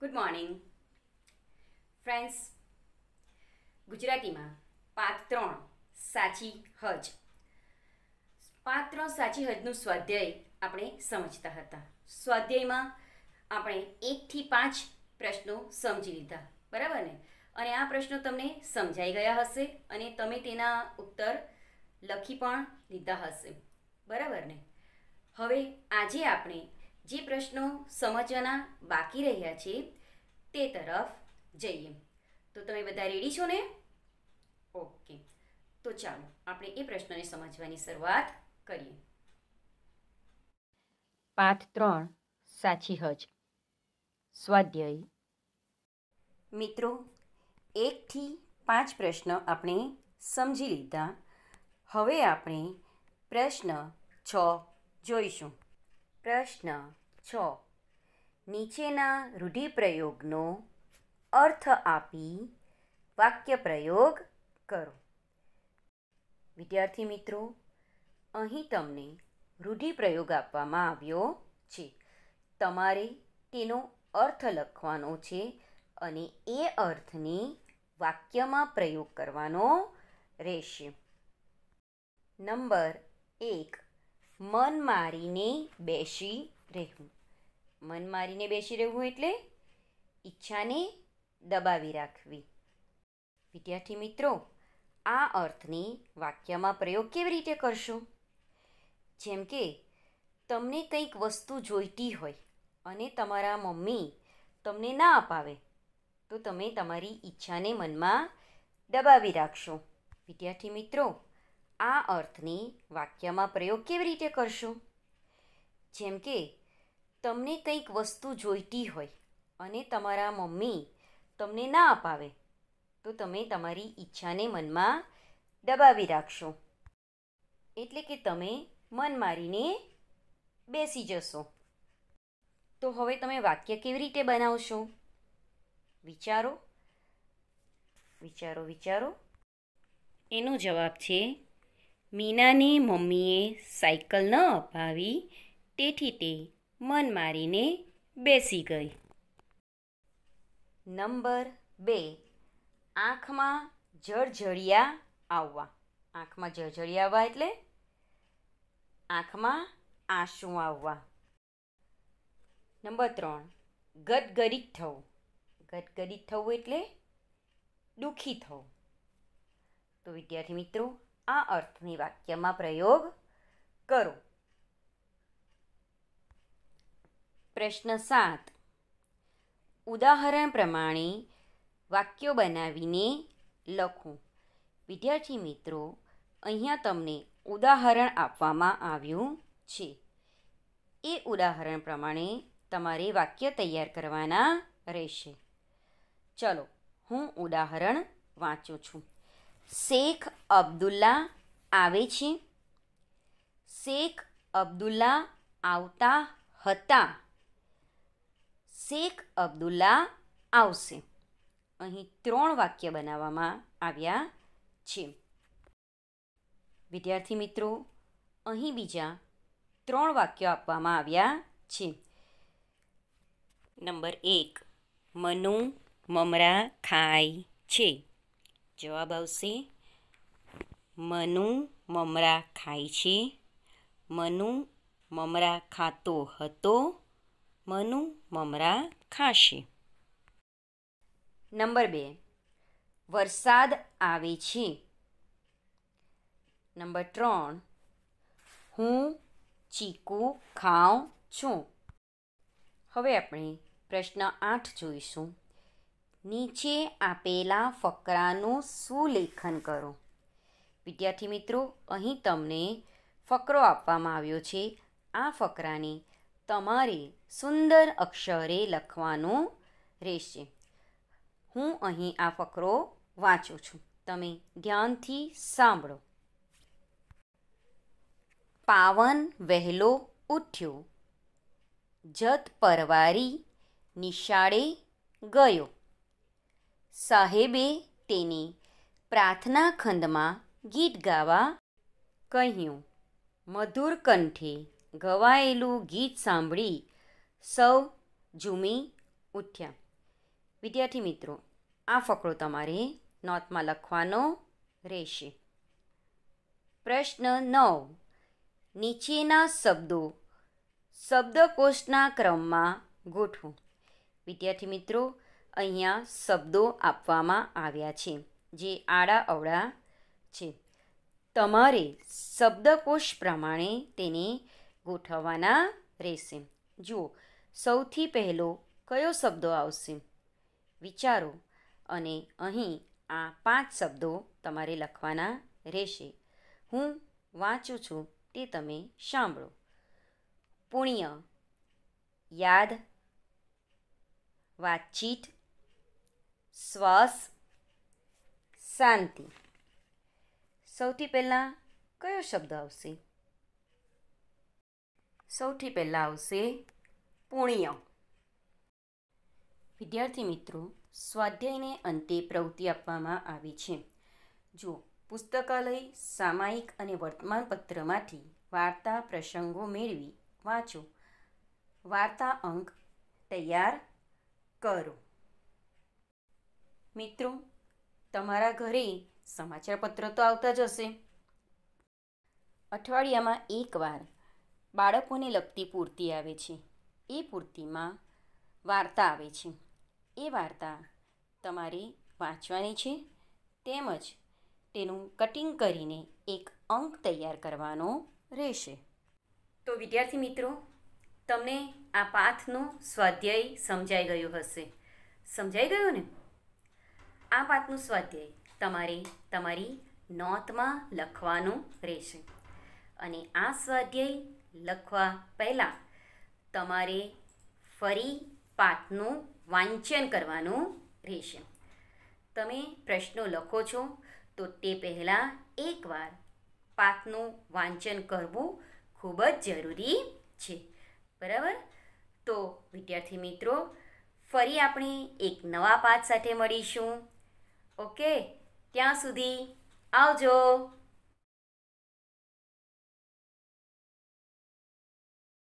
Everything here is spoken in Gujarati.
ગુડ મોર્નિંગ ફ્રેન્ડ્સ ગુજરાતીમાં પાક ત્રણ સાચી હજ પાક ત્રણ સાચી હજનું સ્વાધ્યાય આપણે સમજતા હતા સ્વાધ્યાયમાં આપણે એકથી પાંચ પ્રશ્નો સમજી લીધા બરાબર ને અને આ પ્રશ્નો તમને સમજાઈ ગયા હશે અને તમે તેના ઉત્તર લખી પણ લીધા હશે બરાબર ને હવે આજે આપણે જે પ્રશ્નો સમજવાના બાકી રહ્યા છે તે તરફ જઈએ તો તમે બધા રેડી છો ને ઓકે તો ચાલો આપણે એ પ્રશ્નને સમજવાની શરૂઆત કરીએ પાઠ ત્રણ સાચી હજ સ્વાધ્યાય મિત્રો એકથી પાંચ પ્રશ્ન આપણે સમજી લીધા હવે આપણે પ્રશ્ન છ જોઈશું પ્રશ્ન છ નીચેના રૂઢિપ્રયોગનો અર્થ આપી વાક્ય પ્રયોગ કરો વિદ્યાર્થી મિત્રો અહીં તમને રૂઢિપ્રયોગ આપવામાં આવ્યો છે તમારે તેનો અર્થ લખવાનો છે અને એ અર્થને વાક્યમાં પ્રયોગ કરવાનો રહેશે નંબર એક મન મારીને બેસી રહેવું મન મારીને બેસી રહેવું એટલે ઈચ્છાને દબાવી રાખવી વિદ્યાર્થી મિત્રો આ અર્થની વાક્યમાં પ્રયોગ કેવી રીતે કરશો જેમ કે તમને કંઈક વસ્તુ જોઈતી હોય અને તમારા મમ્મી તમને ના અપાવે તો તમે તમારી ઈચ્છાને મનમાં દબાવી રાખશો વિદ્યાર્થી મિત્રો આ અર્થની વાક્યમાં પ્રયોગ કેવી રીતે કરશો જેમ કે તમને કંઈક વસ્તુ જોઈતી હોય અને તમારા મમ્મી તમને ના અપાવે તો તમે તમારી ઈચ્છાને મનમાં દબાવી રાખશો એટલે કે તમે મન મારીને બેસી જશો તો હવે તમે વાક્ય કેવી રીતે બનાવશો વિચારો વિચારો વિચારો એનો જવાબ છે મીનાને મમ્મીએ સાયકલ ન અપાવી તેથી તે મન મારીને બેસી ગઈ નંબર બે આંખમાં જળજળિયા આવવા આંખમાં જળજળિયા આવવા એટલે આંખમાં આંસુ આવવા નંબર ત્રણ ગદગદિત થવું ગદગદિત થવું એટલે દુઃખી થવું તો વિદ્યાર્થી મિત્રો આ અર્થની વાક્યમાં પ્રયોગ કરો પ્રશ્ન સાત ઉદાહરણ પ્રમાણે વાક્યો બનાવીને લખો વિદ્યાર્થી મિત્રો અહીંયા તમને ઉદાહરણ આપવામાં આવ્યું છે એ ઉદાહરણ પ્રમાણે તમારે વાક્ય તૈયાર કરવાના રહેશે ચલો હું ઉદાહરણ વાંચું છું શેખ અબ્દુલ્લા આવે છે શેખ અબ્દુલ્લા આવતા હતા શેખ અબ્દુલ્લા આવશે અહીં ત્રણ વાક્ય બનાવવામાં આવ્યા છે વિદ્યાર્થી મિત્રો અહીં બીજા ત્રણ વાક્યો આપવામાં આવ્યા છે નંબર એક મનુ મમરા ખાય છે જવાબ આવશે મનુ મમરા ખાય છે મનુ મમરા ખાતો હતો મનુ મમરા ખાશી નંબર બે વરસાદ આવે છે નંબર ત્રણ હું ચીકુ ખાઉં છું હવે આપણે પ્રશ્ન આઠ જોઈશું નીચે આપેલા ફકરાનું સુલેખન કરો વિદ્યાર્થી મિત્રો અહીં તમને ફકરો આપવામાં આવ્યો છે આ ફકરાની તમારે સુંદર અક્ષરે લખવાનું રહેશે હું અહીં આ ફકરો વાંચું છું તમે ધ્યાનથી સાંભળો પાવન વહેલો ઉઠ્યો જત પરવારી નિશાળે ગયો સાહેબે તેને પ્રાર્થના ખંડમાં ગીત ગાવા કહ્યું મધુર કંઠે ગવાયેલું ગીત સાંભળી સૌ ઝૂમી ઉઠ્યા વિદ્યાર્થી મિત્રો આ ફકરો તમારે નોટમાં લખવાનો રહેશે પ્રશ્ન નવ નીચેના શબ્દો શબ્દકોષના ક્રમમાં ગોઠવો વિદ્યાર્થી મિત્રો અહીંયા શબ્દો આપવામાં આવ્યા છે જે આડા અવળા છે તમારે શબ્દકોષ પ્રમાણે તેને ગોઠવવાના રહેશે જુઓ સૌથી પહેલો કયો શબ્દો આવશે વિચારો અને અહીં આ પાંચ શબ્દો તમારે લખવાના રહેશે હું વાંચું છું તે તમે સાંભળો પુણ્ય યાદ વાતચીત શ્વાસ શાંતિ સૌથી પહેલાં કયો શબ્દ આવશે સૌથી પહેલાં આવશે પુણ્ય વિદ્યાર્થી મિત્રો સ્વાધ્યાયને અંતે પ્રવૃત્તિ આપવામાં આવી છે જો પુસ્તકાલય સામાયિક અને વર્તમાનપત્રમાંથી વાર્તા પ્રસંગો મેળવી વાંચો વાર્તા અંક તૈયાર કરો મિત્રો તમારા ઘરે સમાચારપત્ર તો આવતા જ હશે અઠવાડિયામાં એકવાર બાળકોને લગતી પૂર્તિ આવે છે એ પૂર્તિમાં વાર્તા આવે છે એ વાર્તા તમારે વાંચવાની છે તેમજ તેનું કટિંગ કરીને એક અંક તૈયાર કરવાનો રહેશે તો વિદ્યાર્થી મિત્રો તમને આ પાઠનો સ્વાધ્યાય સમજાઈ ગયો હશે સમજાઈ ગયો ને આ પાથનું સ્વાધ્યાય તમારે તમારી નોતમાં લખવાનું રહેશે અને આ સ્વાધ્યાય લખવા પહેલાં તમારે ફરી પાઠનું વાંચન કરવાનું રહેશે તમે પ્રશ્નો લખો છો તો તે પહેલાં એકવાર પાઠનું વાંચન કરવું ખૂબ જ જરૂરી છે બરાબર તો વિદ્યાર્થી મિત્રો ફરી આપણે એક નવા પાઠ સાથે મળીશું ઓકે ત્યાં સુધી આવજો